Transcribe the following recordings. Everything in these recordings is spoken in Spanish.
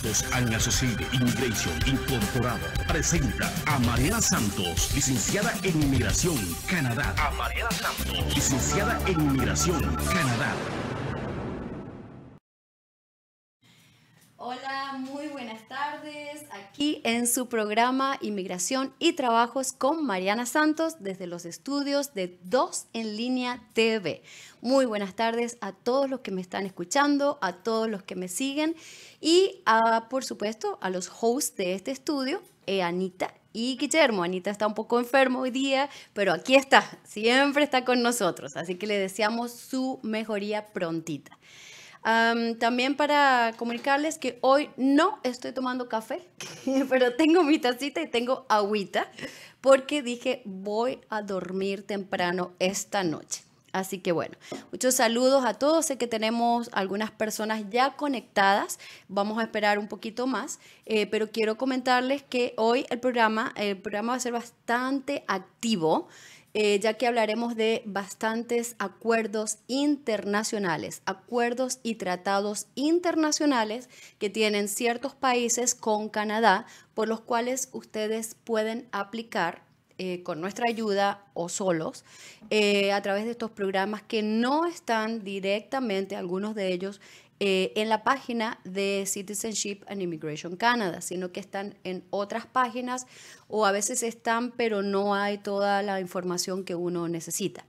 Santos Incorporada presenta a Mariana Santos, licenciada en Inmigración, Canadá. A Mariana Santos, licenciada en Inmigración, Canadá. Y en su programa Inmigración y Trabajos con Mariana Santos desde los estudios de Dos en línea TV. Muy buenas tardes a todos los que me están escuchando, a todos los que me siguen y por supuesto a los hosts de este estudio, eh, Anita y Guillermo. Anita está un poco enfermo hoy día, pero aquí está, siempre está con nosotros, así que le deseamos su mejoría prontita también para comunicarles que hoy no estoy tomando café, pero tengo mi tacita y tengo agüita, porque dije voy a dormir temprano esta noche. Así que bueno, muchos saludos a todos. Sé que tenemos algunas personas ya conectadas. Vamos a esperar un poquito más, eh, pero quiero comentarles que hoy el programa, el programa va a ser bastante activo. Eh, ya que hablaremos de bastantes acuerdos internacionales, acuerdos y tratados internacionales que tienen ciertos países con Canadá, por los cuales ustedes pueden aplicar eh, con nuestra ayuda o solos eh, a través de estos programas que no están directamente, algunos de ellos, eh, en la página de Citizenship and Immigration Canada, sino que están en otras páginas o a veces están, pero no hay toda la información que uno necesita.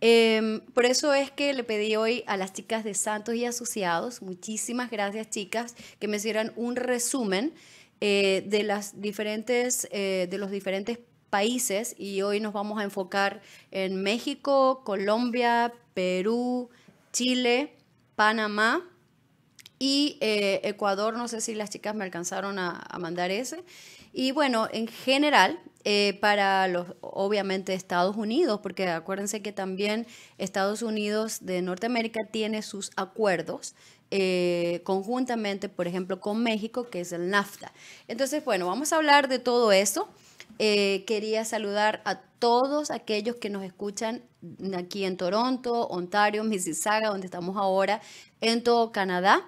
Em, por eso es que le pedí hoy a las chicas de Santos y Asociados, muchísimas gracias chicas, que me hicieran un resumen eh, de, las diferentes, eh, de los diferentes países y hoy nos vamos a enfocar en México, Colombia, Perú, Chile, Panamá y eh, Ecuador, no sé si las chicas me alcanzaron a, mandar ese. Y bueno, en general, eh, para los, obviamente, Estados Unidos, porque acuérdense que también Estados Unidos de Norteamérica tiene sus acuerdos eh, conjuntamente, por ejemplo, con México, que es el NAFTA. Entonces, bueno, vamos a hablar de todo eso. quería saludar a todos aquellos que nos escuchan aquí en Toronto, Ontario, Mississauga, donde estamos ahora, en todo Canadá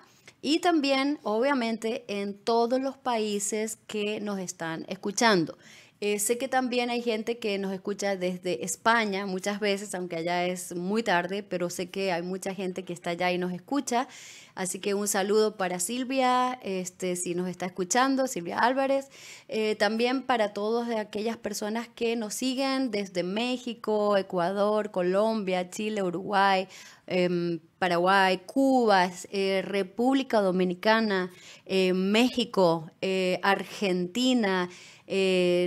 y también, obviamente, en todos los países que nos están escuchando. Eh, sé que también hay gente que nos escucha desde España muchas veces, aunque allá es muy tarde, pero sé que hay mucha gente que está allá y nos escucha. Así que un saludo para Silvia, este, si nos está escuchando, Silvia Álvarez. Eh, también para todas aquellas personas que nos siguen desde México, Ecuador, Colombia, Chile, Uruguay. Eh, Paraguay, Cuba, eh, República Dominicana, eh, México, eh, Argentina,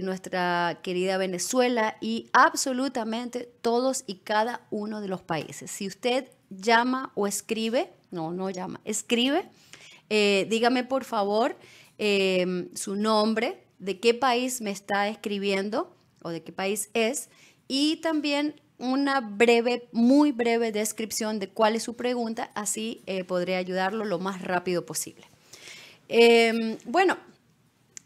nuestra querida Venezuela y absolutamente todos y cada uno de los países. Si usted llama o escribe, no, no llama, escribe, dígame por favor em, su nombre, de qué país me está escribiendo o de qué país es y también una breve, muy breve descripción de cuál es su pregunta, así eh, podré ayudarlo lo más rápido posible. Em, bueno,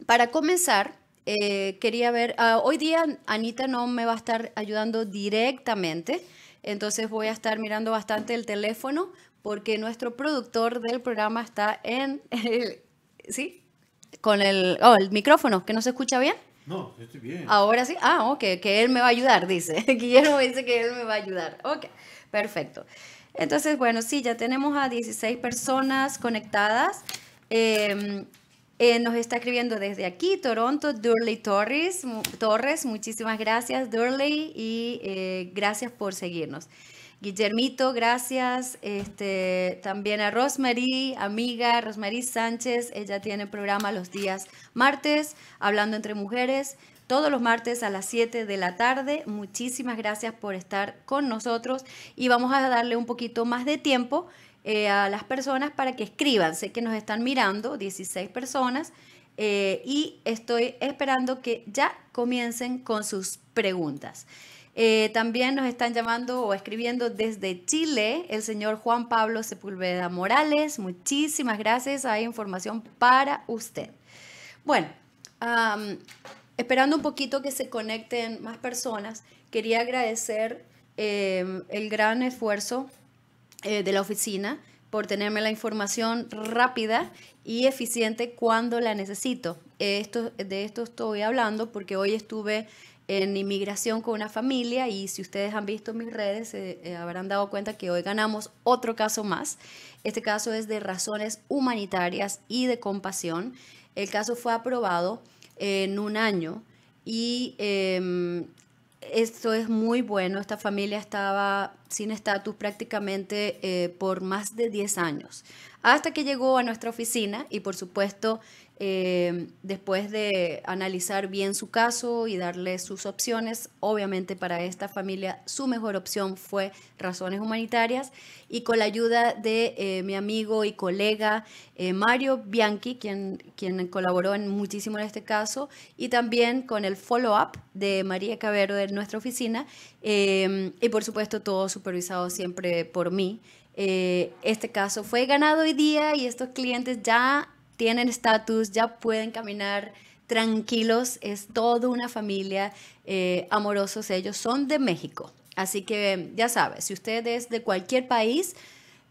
para comenzar, eh, quería ver, ah, hoy día Anita no me va a estar ayudando directamente, entonces voy a estar mirando bastante el teléfono porque nuestro productor del programa está en, el, ¿sí? Con el, oh, el micrófono, que no se escucha bien. No, estoy bien. Ahora sí. Ah, ok, que él me va a ayudar, dice. Guillermo dice que él me va a ayudar. Ok, perfecto. Entonces, bueno, sí, ya tenemos a 16 personas conectadas. Em, eh, nos está escribiendo desde aquí, Toronto, Durley Torres. Torres, muchísimas gracias, Durley, y eh, gracias por seguirnos. Guillermito, gracias. Este, también a Rosemary, amiga, Rosemary Sánchez, ella tiene programa los días martes, hablando entre mujeres, todos los martes a las 7 de la tarde. Muchísimas gracias por estar con nosotros y vamos a darle un poquito más de tiempo eh, a las personas para que escriban. Sé que nos están mirando, 16 personas, eh, y estoy esperando que ya comiencen con sus preguntas. Eh, también nos están llamando o escribiendo desde Chile el señor Juan Pablo Sepúlveda Morales. Muchísimas gracias. Hay información para usted. Bueno, esperando un poquito que se conecten más personas, quería agradecer em, el gran esfuerzo eh, de la oficina por tenerme la información rápida y eficiente cuando la necesito. Esto, de esto estoy hablando porque hoy estuve en inmigración con una familia y si ustedes han visto mis redes se eh, eh, habrán dado cuenta que hoy ganamos otro caso más. Este caso es de razones humanitarias y de compasión. El caso fue aprobado en un año y em, esto es muy bueno. Esta familia estaba sin estatus prácticamente eh, por más de 10 años, hasta que llegó a nuestra oficina y por supuesto eh, después de analizar bien su caso y darle sus opciones, obviamente para esta familia su mejor opción fue razones humanitarias y con la ayuda de eh, mi amigo y colega eh, Mario Bianchi, quien, quien colaboró en muchísimo en este caso, y también con el follow-up de María Cabero de nuestra oficina y por supuesto todo supervisado siempre por mí. este caso fue ganado hoy día y estos clientes ya tienen estatus, ya pueden caminar tranquilos, es toda una familia eh, amorosos, ellos son de México. Así que ya sabes, si usted es de cualquier país,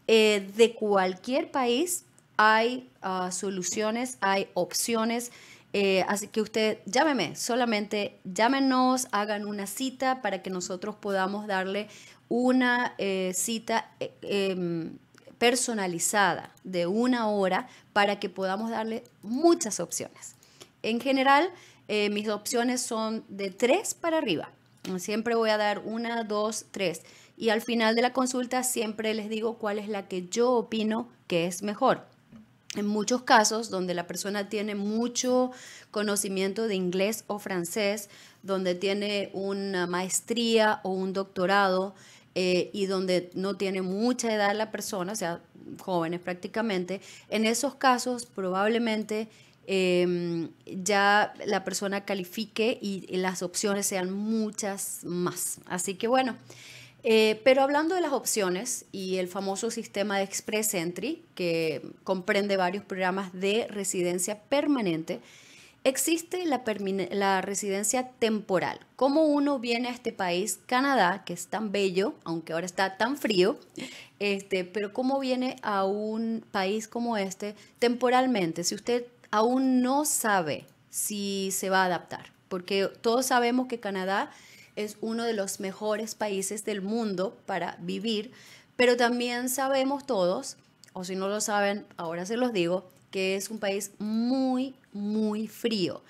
eh, de cualquier país hay ah, soluciones, hay opciones. Eh, así que usted llámeme, solamente llámenos, hagan una cita para que nosotros podamos darle una cita em, personalizada de una hora para que podamos darle muchas opciones. En general, eh, mis opciones son de tres para arriba. Siempre voy a dar una, dos, tres. Y al final de la consulta siempre les digo cuál es la que yo opino que es mejor. En muchos casos donde la persona tiene mucho conocimiento de inglés o francés, donde tiene una maestría o un doctorado, eh, y donde no tiene mucha edad la persona, o sea, jóvenes prácticamente, en esos casos probablemente em, ya la persona califique y, las opciones sean muchas más. Así que bueno, eh, pero hablando de las opciones y el famoso sistema de Express Entry, que comprende varios programas de residencia permanente, Existe la, residencia temporal. Como uno viene a este país, Canadá, que es tan bello, aunque ahora está tan frío, este, pero cómo viene a un país como este temporalmente, si usted aún no sabe si se va a adaptar, porque todos sabemos que Canadá es uno de los mejores países del mundo para vivir, pero también sabemos todos, o si no lo saben, ahora se los digo, que es un país muy muy frío.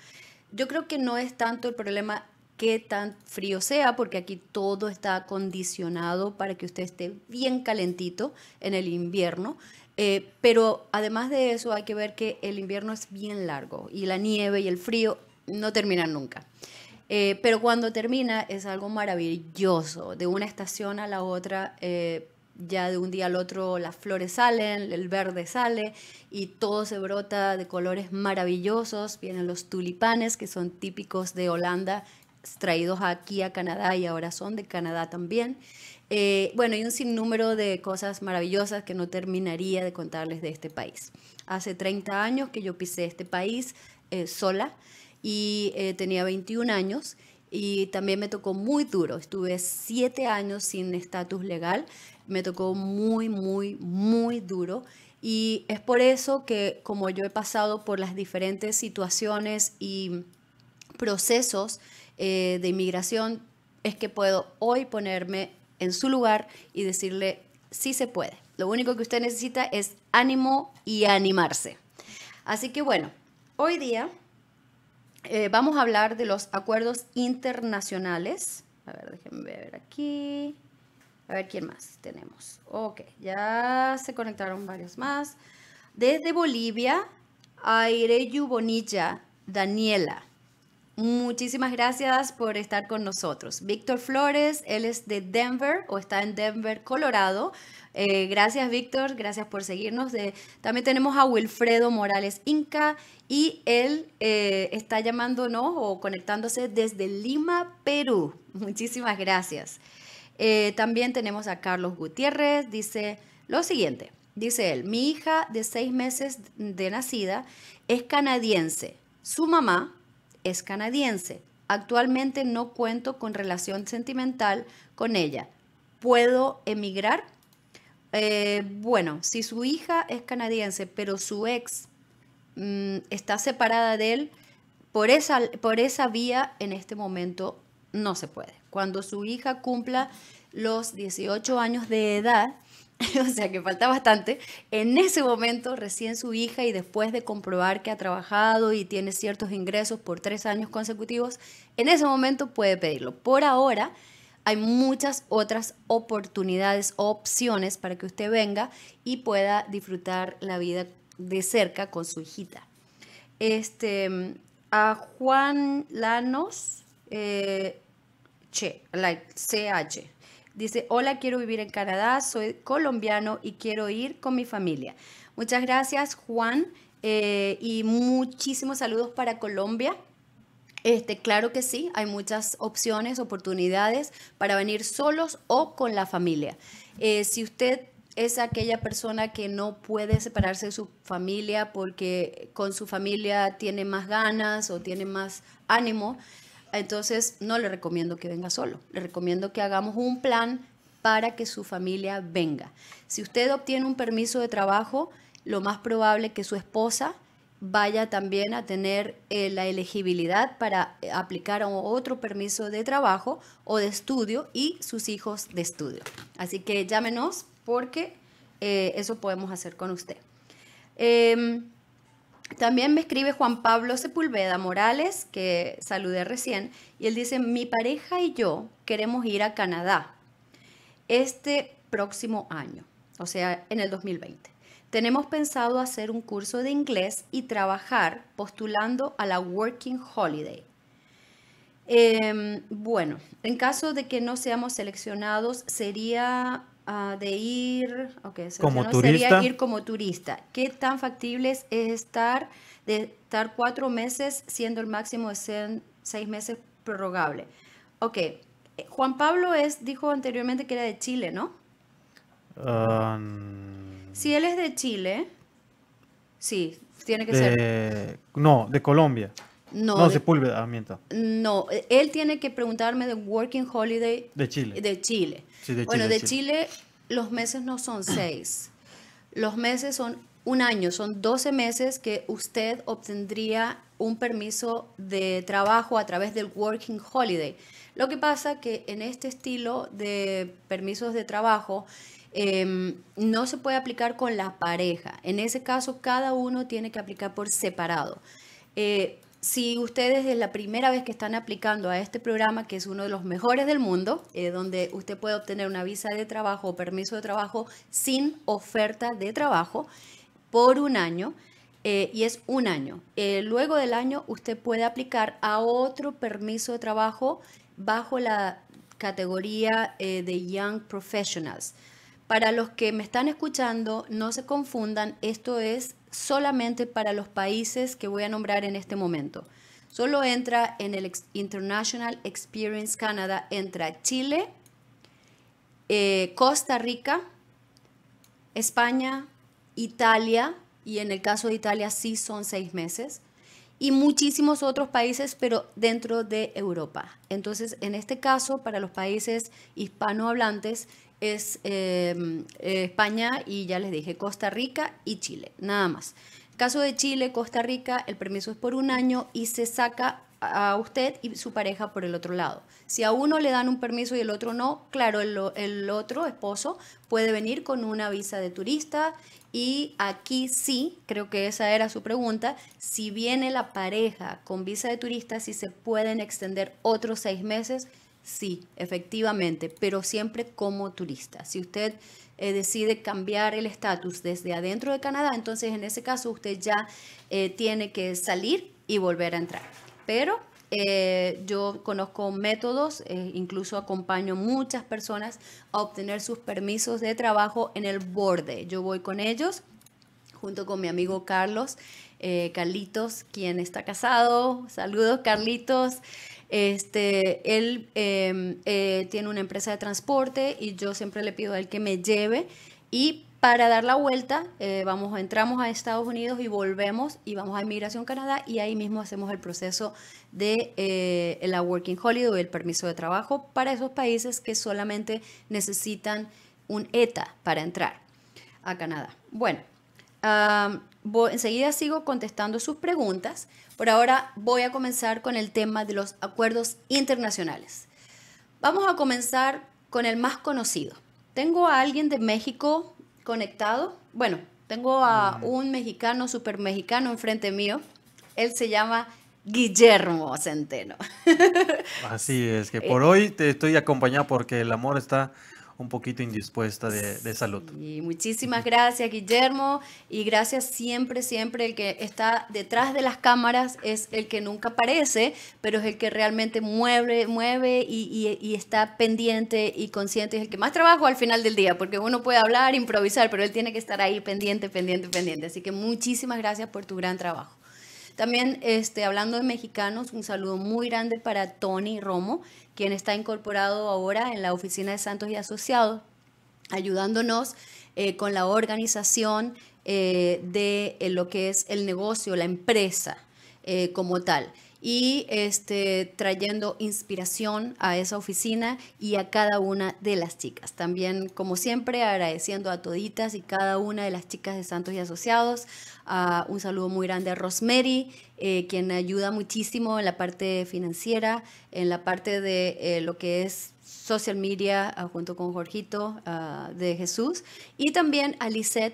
Yo creo que no es tanto el problema que tan frío sea, porque aquí todo está acondicionado para que usted esté bien calentito en el invierno. Eh, pero además de eso hay que ver que el invierno es bien largo y la nieve y el frío no terminan nunca. Eh, pero cuando termina es algo maravilloso, de una estación a la otra eh, ya de un día al otro las flores salen, el verde sale y todo se brota de colores maravillosos. Vienen los tulipanes que son típicos de Holanda, traídos aquí a Canadá y ahora son de Canadá también. Eh, bueno, hay un sinnúmero de cosas maravillosas que no terminaría de contarles de este país. Hace 30 años que yo pisé este país eh, sola y eh, tenía 21 años y también me tocó muy duro. Estuve siete años sin estatus legal me tocó muy, muy, muy duro. Y es por eso que como yo he pasado por las diferentes situaciones y procesos eh, de inmigración, es que puedo hoy ponerme en su lugar y decirle, sí se puede. Lo único que usted necesita es ánimo y animarse. Así que bueno, hoy día eh, vamos a hablar de los acuerdos internacionales. A ver, déjenme ver aquí. A ver quién más tenemos. Ok, ya se conectaron varios más. Desde Bolivia, Aireyu Bonilla, Daniela. Muchísimas gracias por estar con nosotros. Víctor Flores, él es de Denver o está en Denver, Colorado. Eh, gracias Víctor, gracias por seguirnos. también tenemos a Wilfredo Morales Inca y él eh, está llamándonos o conectándose desde Lima, Perú. Muchísimas gracias. Eh, también tenemos a Carlos Gutiérrez, dice lo siguiente. Dice él, mi hija de seis meses de nacida es canadiense. Su mamá es canadiense. Actualmente no cuento con relación sentimental con ella. ¿Puedo emigrar? Eh, bueno, si su hija es canadiense, pero su ex mm, está separada de él, por esa, por esa vía en este momento no se puede. Cuando su hija cumpla los 18 años de edad, o sea que falta bastante, en ese momento recién su hija y después de comprobar que ha trabajado y tiene ciertos ingresos por tres años consecutivos, en ese momento puede pedirlo. Por ahora hay muchas otras oportunidades, opciones para que usted venga y pueda disfrutar la vida de cerca con su hijita. Este, a Juan Lanos, eh, Che, like CH. Dice, hola, quiero vivir en Canadá, soy colombiano y quiero ir con mi familia. Muchas gracias, Juan, eh, y muchísimos saludos para Colombia. Este, claro que sí, hay muchas opciones, oportunidades para venir solos o con la familia. Eh, si usted es aquella persona que no puede separarse de su familia porque con su familia tiene más ganas o tiene más ánimo, entonces, no le recomiendo que venga solo, le recomiendo que hagamos un plan para que su familia venga. Si usted obtiene un permiso de trabajo, lo más probable es que su esposa vaya también a tener eh, la elegibilidad para eh, aplicar a otro permiso de trabajo o de estudio y sus hijos de estudio. Así que llámenos porque eh, eso podemos hacer con usted. Em, también me escribe Juan Pablo Sepulveda Morales, que saludé recién, y él dice, mi pareja y yo queremos ir a Canadá este próximo año, o sea, en el 2020. Tenemos pensado hacer un curso de inglés y trabajar postulando a la Working Holiday. Em, bueno, en caso de que no seamos seleccionados, sería de ir, como turista. ir como turista. ¿Qué tan factible es estar de estar cuatro meses siendo el máximo de seis meses prorrogable? Ok, eh, Juan Pablo es, dijo anteriormente que era de Chile, ¿no? Um, si él es de Chile, sí, tiene que ser. No, de Colombia. No, no No, él tiene que preguntarme de Working Holiday. De Chile. De Chile. bueno, de Chile. los meses no son seis. Los meses son un año, son 12 meses que usted obtendría un permiso de trabajo a través del Working Holiday. Lo que pasa que en este estilo de permisos de trabajo em, no se puede aplicar con la pareja. En ese caso, cada uno tiene que aplicar por separado. Eh, si ustedes es la primera vez que están aplicando a este programa, que es uno de los mejores del mundo, eh, donde usted puede obtener una visa de trabajo o permiso de trabajo sin oferta de trabajo por un año, eh, y es un año. Eh, luego del año usted puede aplicar a otro permiso de trabajo bajo la categoría de Young Professionals. Para los que me están escuchando, no se confundan, esto es solamente para los países que voy a nombrar en este momento. Solo entra en el International Experience Canada, entra Chile, eh, Costa Rica, España, Italia, y en el caso de Italia sí son seis meses, y muchísimos otros países, pero dentro de Europa. Entonces, en este caso, para los países hispanohablantes, es eh, eh, España y ya les dije Costa Rica y Chile, nada más. Caso de Chile, Costa Rica, el permiso es por un año y se saca a usted y su pareja por el otro lado. Si a uno le dan un permiso y el otro no, claro, el, el otro esposo puede venir con una visa de turista y aquí sí, creo que esa era su pregunta, si viene la pareja con visa de turista, si se pueden extender otros seis meses Sí, efectivamente, pero siempre como turista. Si usted eh, decide cambiar el estatus desde adentro de Canadá, entonces en ese caso usted ya eh, tiene que salir y volver a entrar. Pero eh, yo conozco métodos, incluso acompaño muchas personas a obtener sus permisos de trabajo en el borde. Yo voy con ellos junto con mi amigo Carlos, Carlitos, quien está casado. Saludos, Carlitos. Este, él em, eh, tiene una empresa de transporte y yo siempre le pido a él que me lleve y para dar la vuelta, eh, vamos, entramos a Estados Unidos y volvemos y vamos a Inmigración Canadá y ahí mismo hacemos el proceso de eh, la Working Holiday el permiso de trabajo para esos países que solamente necesitan un ETA para entrar a Canadá. Bueno, enseguida sigo contestando sus preguntas. Por ahora voy a comenzar con el tema de los acuerdos internacionales. Vamos a comenzar con el más conocido. Tengo a alguien de México conectado. Bueno, tengo a mm. un mexicano, supermexicano mexicano enfrente mío. Él se llama Guillermo Centeno. Así es, que por eh, hoy te estoy acompañando porque el amor está un poquito indispuesta de, salud. Y muchísimas gracias, Guillermo, y gracias siempre, siempre. El que está detrás de las cámaras es el que nunca aparece, pero es el que realmente mueve, mueve y, y está pendiente y consciente. Es el que más trabajo al final del día, porque uno puede hablar, improvisar, pero él tiene que estar ahí pendiente, pendiente, pendiente. Así que muchísimas gracias por tu gran trabajo. También, este, hablando de mexicanos, un saludo muy grande para Tony Romo, quien está incorporado ahora en la oficina de Santos y Asociados, ayudándonos eh, con la organización eh, de eh, lo que es el negocio, la empresa como tal y este, trayendo inspiración a esa oficina y a cada una de las chicas. También, como siempre, agradeciendo a toditas y cada una de las chicas de Santos y Asociados. a un saludo muy grande a Rosemary, eh, quien ayuda muchísimo en la parte financiera, en la parte de eh, lo que es social media ah, junto con Jorgito ah, de Jesús y también a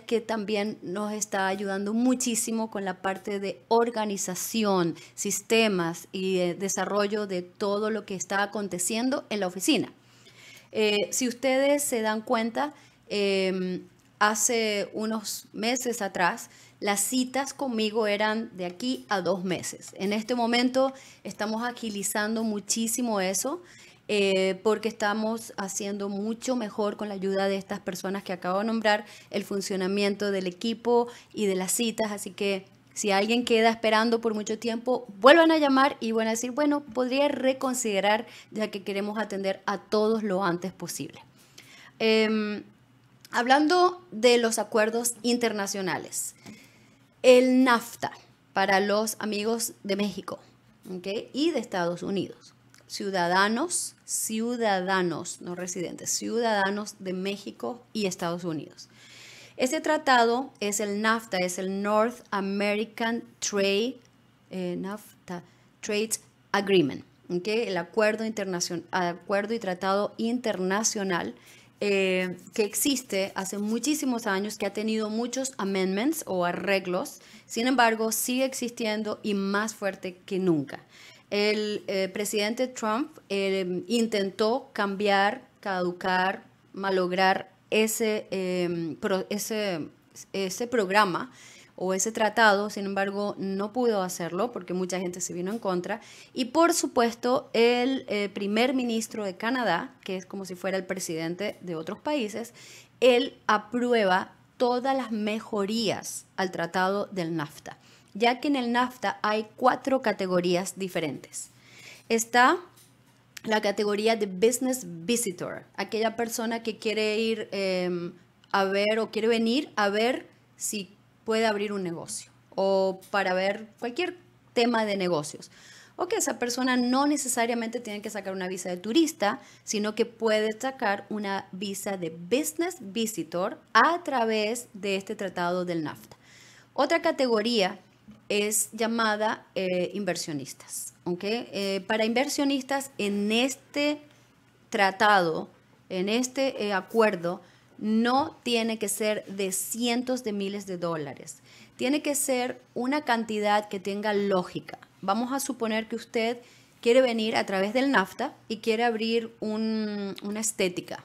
que también nos está ayudando muchísimo con la parte de organización, sistemas y desarrollo de todo lo que está aconteciendo en la oficina. Eh, si ustedes se dan cuenta, em, hace unos meses atrás, las citas conmigo eran de aquí a dos meses. En este momento estamos agilizando muchísimo eso eh, porque estamos haciendo mucho mejor con la ayuda de estas personas que acabo de nombrar el funcionamiento del equipo y de las citas. Así que si alguien queda esperando por mucho tiempo, vuelvan a llamar y van a decir, bueno, podría reconsiderar ya que queremos atender a todos lo antes posible. Em, hablando de los acuerdos internacionales, el NAFTA para los amigos de México y de Estados Unidos ciudadanos, ciudadanos, no residentes, ciudadanos de México y Estados Unidos. Este tratado es el NAFTA, es el North American Trade, eh, NAFTA, Trade Agreement, el acuerdo, internacional, acuerdo y tratado internacional eh, que existe hace muchísimos años, que ha tenido muchos amendments o arreglos, sin embargo sigue existiendo y más fuerte que nunca. El eh, presidente Trump eh, intentó cambiar, caducar, malograr em, ese, ese, programa o ese tratado, sin embargo, no pudo hacerlo porque mucha gente se vino en contra. Y por supuesto, el eh, primer ministro de Canadá, que es como si fuera el presidente de otros países, él aprueba todas las mejorías al tratado del NAFTA ya que en el NAFTA hay cuatro categorías diferentes. Está la categoría de Business Visitor, aquella persona que quiere ir em, a ver o quiere venir a ver si puede abrir un negocio o para ver cualquier tema de negocios. O que esa persona no necesariamente tiene que sacar una visa de turista, sino que puede sacar una visa de Business Visitor a través de este tratado del NAFTA. Otra categoría es llamada eh, inversionistas. Eh, para inversionistas, en este tratado, en este eh, acuerdo, no tiene que ser de cientos de miles de dólares. Tiene que ser una cantidad que tenga lógica. Vamos a suponer que usted quiere venir a través del NAFTA y quiere abrir una estética,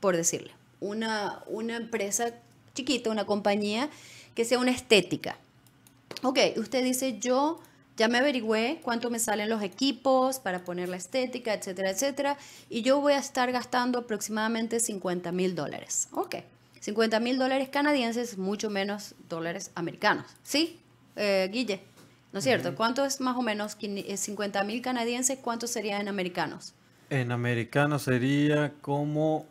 por decirle, una, una empresa chiquita, una compañía que sea una estética. Ok, usted dice, yo ya me averigüé cuánto me salen los equipos para poner la estética, etcétera, etcétera, y yo voy a estar gastando aproximadamente 50 mil dólares. Ok, 50 mil dólares canadienses, mucho menos dólares americanos. ¿Sí, eh, Guille? ¿No es cierto? ¿Cuánto es más o menos 50 eh, mil canadienses? ¿Cuánto sería en americanos? En americanos sería como...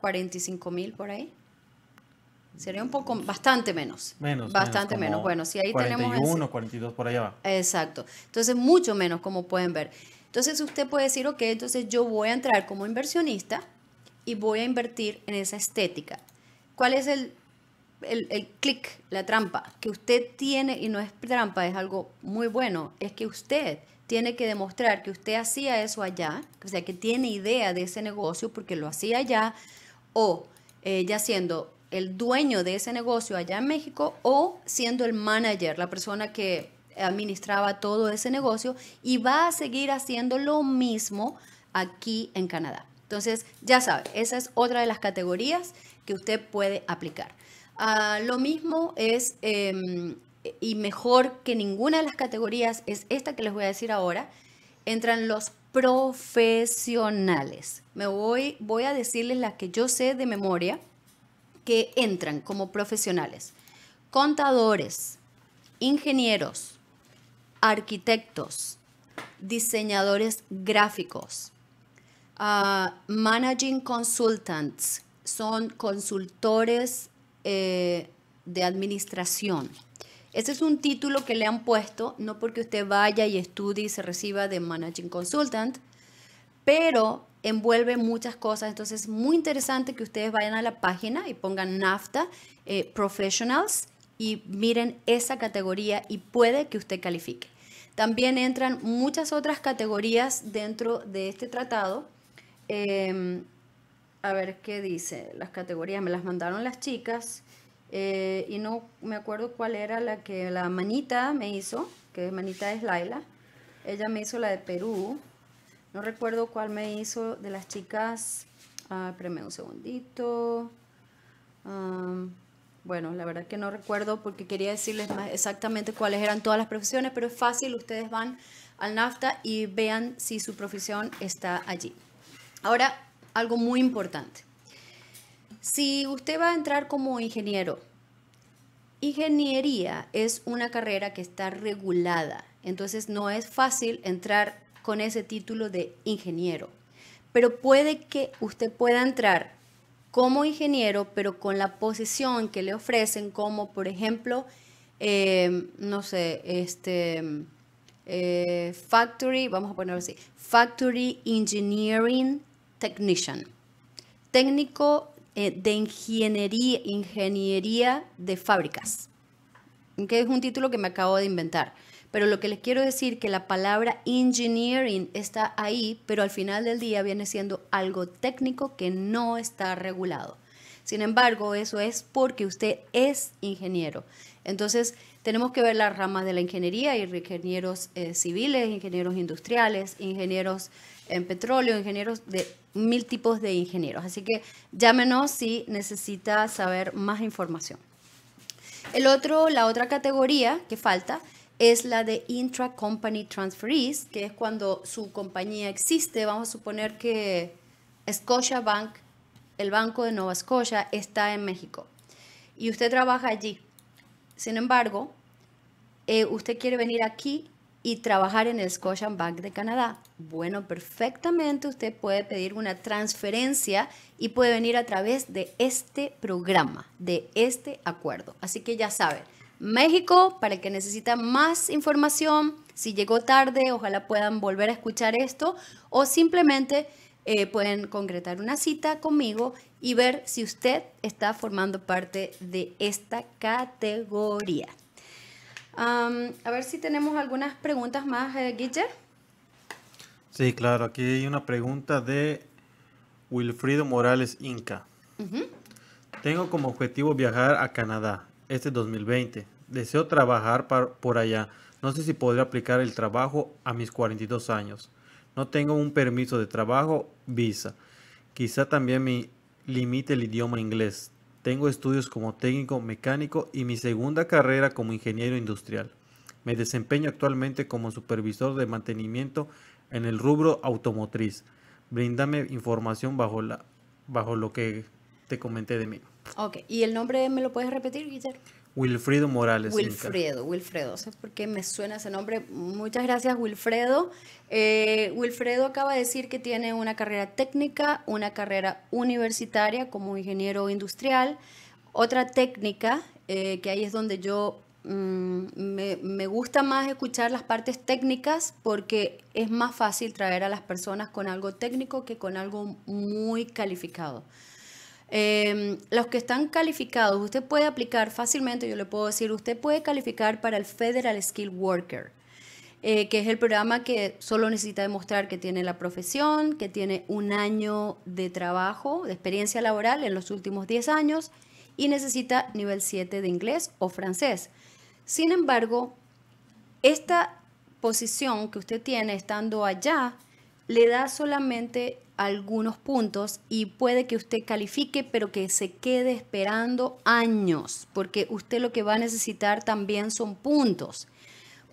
45 mil por ahí. Sería un poco, bastante menos. Menos. Bastante menos. Bueno, si ahí tenemos... 41, 42, por allá va. Exacto. Entonces, mucho menos, como pueden ver. Entonces, usted puede decir, ok, entonces yo voy a entrar como inversionista y voy a invertir en esa estética. ¿Cuál es el, clic, la trampa que usted tiene? Y no es trampa, es algo muy bueno. Es que usted tiene que demostrar que usted hacía eso allá, o sea, que tiene idea de ese negocio porque lo hacía allá, o eh, ya siendo el dueño de ese negocio allá en México o siendo el manager, la persona que administraba todo ese negocio y va a seguir haciendo lo mismo aquí en Canadá. Entonces, ya sabe, esa es otra de las categorías que usted puede aplicar. Ah, lo mismo es, em, y mejor que ninguna de las categorías, es esta que les voy a decir ahora, entran los profesionales. Me voy, voy a decirles las que yo sé de memoria entran como profesionales, contadores, ingenieros, arquitectos, diseñadores gráficos, ah, managing consultants, son consultores eh, de administración. Ese es un título que le han puesto, no porque usted vaya y estudie y se reciba de Managing Consultant, pero envuelve muchas cosas. Entonces es muy interesante que ustedes vayan a la página y pongan NAFTA eh, Professionals y miren esa categoría y puede que usted califique. También entran muchas otras categorías dentro de este tratado. Em, a ver qué dice. Las categorías me las mandaron las chicas eh, y no me acuerdo cuál era la que la manita me hizo, que manita es Laila. Ella me hizo la de Perú, no recuerdo cuál me hizo de las chicas. Ah, un segundito. bueno, la verdad que no recuerdo porque quería decirles más exactamente cuáles eran todas las profesiones, pero es fácil, ustedes van al NAFTA y vean si su profesión está allí. Ahora, algo muy importante. Si usted va a entrar como ingeniero, ingeniería es una carrera que está regulada, entonces no es fácil entrar con ese título de ingeniero. Pero puede que usted pueda entrar como ingeniero, pero con la posición que le ofrecen, como por ejemplo, em, no sé, este eh, factory, vamos a ponerlo así, factory engineering technician, técnico eh, de ingeniería, ingeniería de fábricas, que es un título que me acabo de inventar. Pero lo que les quiero decir que la palabra engineering está ahí, pero al final del día viene siendo algo técnico que no está regulado. Sin embargo, eso es porque usted es ingeniero. Entonces, tenemos que ver las ramas de la ingeniería, y ingenieros eh, civiles, ingenieros industriales, ingenieros en petróleo, ingenieros de mil tipos de ingenieros. Así que llámenos si necesita saber más información. El otro, la otra categoría que falta es la de intra-company transferees, que es cuando su compañía existe. Vamos a suponer que Scotia Bank, el banco de Nueva Scotia está en México y usted trabaja allí. Sin embargo, eh, usted quiere venir aquí y trabajar en el Scotiabank Bank de Canadá. Bueno, perfectamente usted puede pedir una transferencia y puede venir a través de este programa, de este acuerdo. Así que ya saben, México, para que necesita más información, si llegó tarde, ojalá puedan volver a escuchar esto o simplemente eh, pueden concretar una cita conmigo y ver si usted está formando parte de esta categoría. a ver si tenemos algunas preguntas más, eh, Sí, claro, aquí hay una pregunta de Wilfrido Morales Inca. Tengo como objetivo viajar a Canadá este 2020. Deseo trabajar por allá. No sé si podré aplicar el trabajo a mis 42 años. No tengo un permiso de trabajo, visa. Quizá también me limite el idioma inglés. Tengo estudios como técnico mecánico y mi segunda carrera como ingeniero industrial. Me desempeño actualmente como supervisor de mantenimiento en el rubro automotriz. Bríndame información bajo lo que te comenté de mí. Ok, ¿y el nombre me lo puedes repetir, Guillermo? Wilfredo Morales. Wilfredo, Wilfredo, sé por porque me suena ese nombre. Muchas gracias, Wilfredo. Eh, Wilfredo acaba de decir que tiene una carrera técnica, una carrera universitaria como ingeniero industrial, otra técnica, eh, que ahí es donde yo mm, me gusta más escuchar las partes técnicas porque es más fácil traer a las personas con algo técnico que con algo muy calificado. Em, los que están calificados, usted puede aplicar fácilmente, yo le puedo decir, usted puede calificar para el Federal Skill Worker, eh, que es el programa que solo necesita demostrar que tiene la profesión, que tiene un año de trabajo, de experiencia laboral en los últimos 10 años y necesita nivel 7 de inglés o francés. Sin embargo, esta posición que usted tiene estando allá le da solamente algunos puntos y puede que usted califique, pero que se quede esperando años, porque usted lo que va a necesitar también son puntos.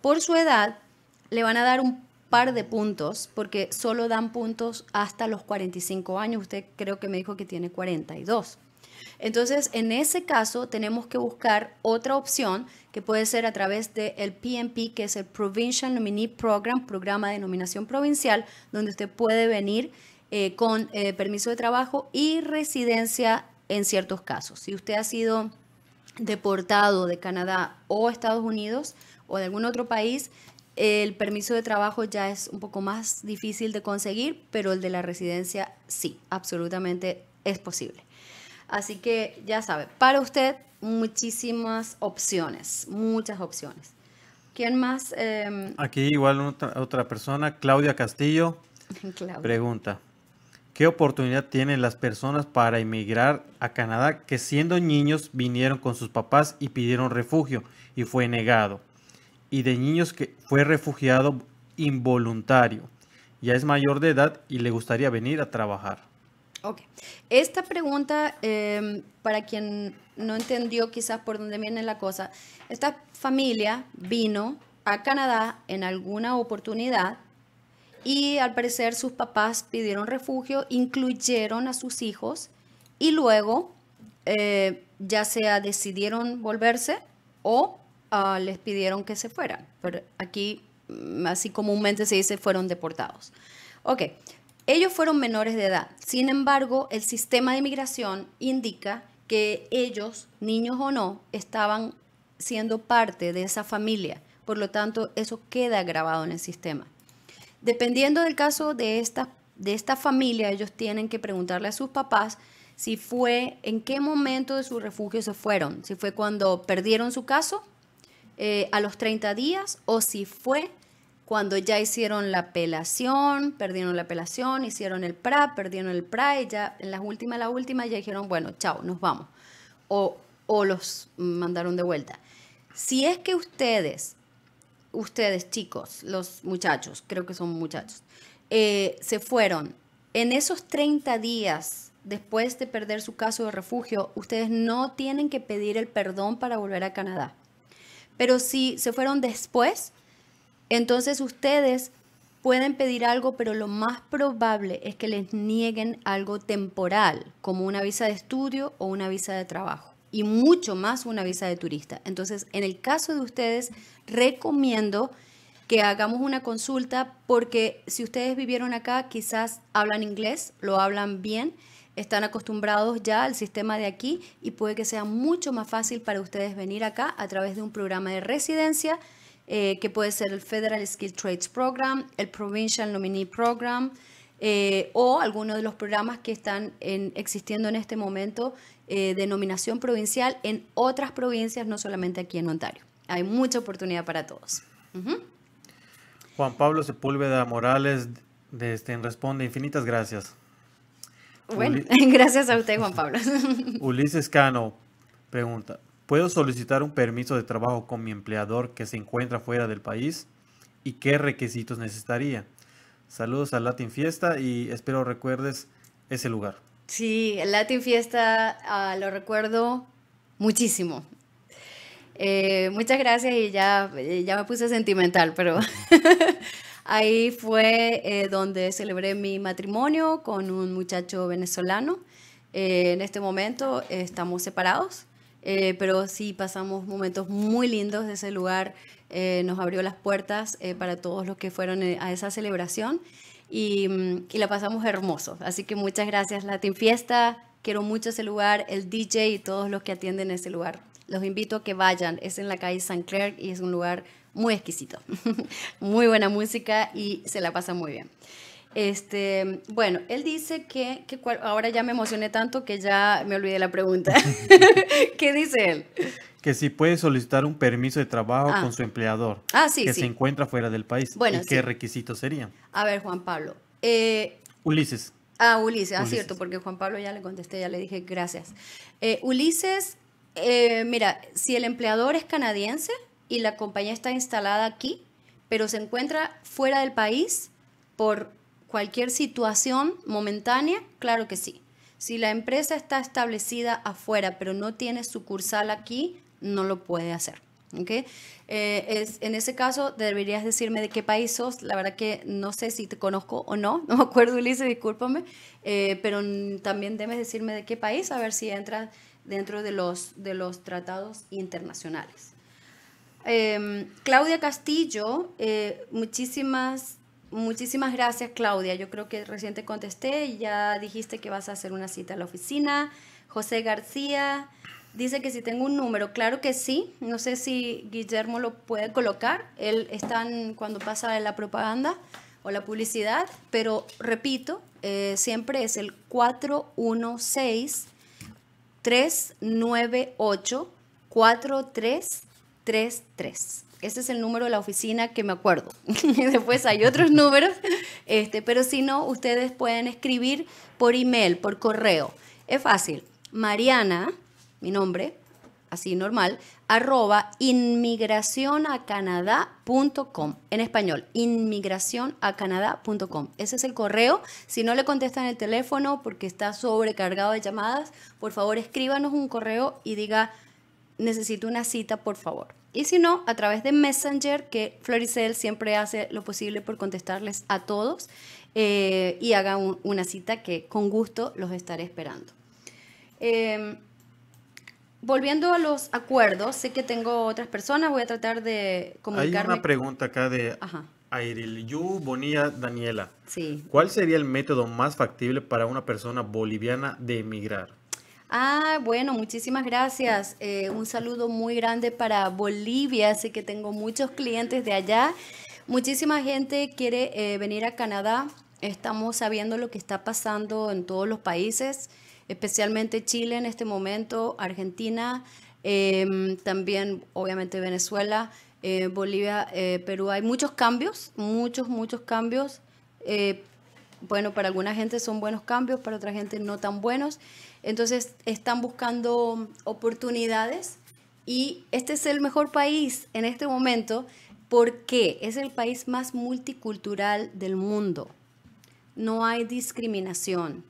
Por su edad, le van a dar un par de puntos, porque solo dan puntos hasta los 45 años. Usted creo que me dijo que tiene 42. Entonces, en ese caso, tenemos que buscar otra opción que puede ser a través del el PNP, que es el Provincial Nominee Program, programa de nominación provincial, donde usted puede venir eh, con eh, permiso de trabajo y residencia en ciertos casos. Si usted ha sido deportado de Canadá o Estados Unidos o de algún otro país, el permiso de trabajo ya es un poco más difícil de conseguir, pero el de la residencia sí, absolutamente es posible. Así que ya sabe, para usted muchísimas opciones, muchas opciones. ¿Quién más? Em, Aquí igual otra, persona, Claudia Castillo, pregunta. ¿Qué oportunidad tienen las personas para emigrar a Canadá que siendo niños vinieron con sus papás y pidieron refugio y fue negado? Y de niños que fue refugiado involuntario. Ya es mayor de edad y le gustaría venir a trabajar. Ok. Esta pregunta, em, para quien no entendió quizás por dónde viene la cosa, esta familia vino a Canadá en alguna oportunidad y al parecer sus papás pidieron refugio, incluyeron a sus hijos y luego eh, ya sea decidieron volverse o ah, les pidieron que se fueran. Pero aquí, mm, así comúnmente se dice, fueron deportados. Ok, ellos fueron menores de edad. Sin embargo, el sistema de inmigración indica que ellos, niños o no, estaban siendo parte de esa familia. Por lo tanto, eso queda grabado en el sistema. Dependiendo del caso de esta, de esta familia, ellos tienen que preguntarle a sus papás si fue en qué momento de su refugio se fueron, si fue cuando perdieron su caso eh, a los 30 días o si fue cuando ya hicieron la apelación, perdieron la apelación, hicieron el PRA, perdieron el PRA y ya en la última, la última ya dijeron, bueno, chao, nos vamos. O, o los mandaron de vuelta. Si es que ustedes ustedes chicos, los muchachos, creo que son muchachos, eh, se fueron. En esos 30 días después de perder su caso de refugio, ustedes no tienen que pedir el perdón para volver a Canadá. Pero si se fueron después, entonces ustedes pueden pedir algo, pero lo más probable es que les nieguen algo temporal, como una visa de estudio o una visa de trabajo y mucho más una visa de turista. Entonces, en el caso de ustedes, recomiendo que hagamos una consulta porque si ustedes vivieron acá, quizás hablan inglés, lo hablan bien, están acostumbrados ya al sistema de aquí y puede que sea mucho más fácil para ustedes venir acá a través de un programa de residencia eh, que puede ser el Federal Skill Trades Program, el Provincial Nominee Program. Eh, o alguno de los programas que están existiendo en este momento eh, denominación provincial en otras provincias, no solamente aquí en Ontario. Hay mucha oportunidad para todos. Juan Pablo Sepúlveda Morales, de este, Responde, infinitas gracias. Bueno, gracias a usted, Juan Pablo. Ulises Cano pregunta, ¿puedo solicitar un permiso de trabajo con mi empleador que se encuentra fuera del país? ¿Y qué requisitos necesitaría? Saludos a Latin Fiesta y espero recuerdes ese lugar. Sí, el Latin Fiesta ah, lo recuerdo muchísimo. Eh, muchas gracias y ya, ya me puse sentimental, pero ahí fue eh, donde celebré mi matrimonio con un muchacho venezolano. Eh, en este momento estamos separados, pero sí pasamos momentos muy lindos de ese lugar. nos abrió las puertas para todos los que fueron a esa celebración Mm, y, la pasamos hermoso. Así que muchas gracias Latin Fiesta, quiero mucho ese lugar, el DJ y todos los que atienden ese lugar. Los invito a que vayan, es en la calle San Clair y es un lugar muy exquisito. muy buena música y se la pasa muy bien. Este, bueno, él dice que, ahora ya me emocioné tanto que ya me olvidé la pregunta. ¿Qué dice él? Que si puede solicitar un permiso de trabajo ah. con su empleador ah, que se encuentra fuera del país. Bueno, ¿Y qué requisitos serían? A ver, Juan Pablo. Eh, Ulises. Ah, Ulises, ah, cierto, porque Juan Pablo ya le contesté, ya le dije gracias. Eh, Ulises, eh, mira, si el empleador es canadiense y la compañía está instalada aquí, pero se encuentra fuera del país por cualquier situación momentánea, claro que sí. Si la empresa está establecida afuera, pero no tiene sucursal aquí, no lo puede hacer. Eh, es, en ese caso, deberías decirme de qué país sos. La verdad que no sé si te conozco o no. No me acuerdo, Ulises, discúlpame. Eh, pero también debes decirme de qué país, a ver si entras dentro de los, de los tratados internacionales. Em, Claudia Castillo, eh, muchísimas Muchísimas gracias, Claudia. Yo creo que recién te contesté ya dijiste que vas a hacer una cita a la oficina. José García dice que si tengo un número, claro que sí. No sé si Guillermo lo puede colocar. Él está cuando pasa la propaganda o la publicidad, pero repito, eh, siempre es el 416 398 43 33. Ese es el número de la oficina que me acuerdo. Después hay otros números, este, pero si no, ustedes pueden escribir por email, por correo. Es fácil. Mariana, mi nombre, así normal, arroba inmigracionacanadá.com. En español, inmigracionacanada.com. Ese es el correo. Si no le contestan el teléfono porque está sobrecargado de llamadas, por favor escríbanos un correo y diga, necesito una cita, por favor. Y si no, a través de Messenger, que Floricel siempre hace lo posible por contestarles a todos eh, y haga una cita que con gusto los estaré esperando. Em, volviendo a los acuerdos, sé que tengo otras personas, voy a tratar de comunicarme. Hay una pregunta acá de Ayril Yu Bonilla Daniela. Sí. ¿Cuál sería el método más factible para una persona boliviana de emigrar? Ah, bueno, muchísimas gracias. Eh, un saludo muy grande para Bolivia, así que tengo muchos clientes de allá. Muchísima gente quiere eh, venir a Canadá. Estamos sabiendo lo que está pasando en todos los países, especialmente Chile en este momento, Argentina, em, también obviamente Venezuela, eh, Bolivia, Perú. Hay muchos cambios, muchos, muchos cambios bueno, para alguna gente son buenos cambios, para otra gente no tan buenos. Entonces están buscando oportunidades y este es el mejor país en este momento porque es el país más multicultural del mundo. No hay discriminación,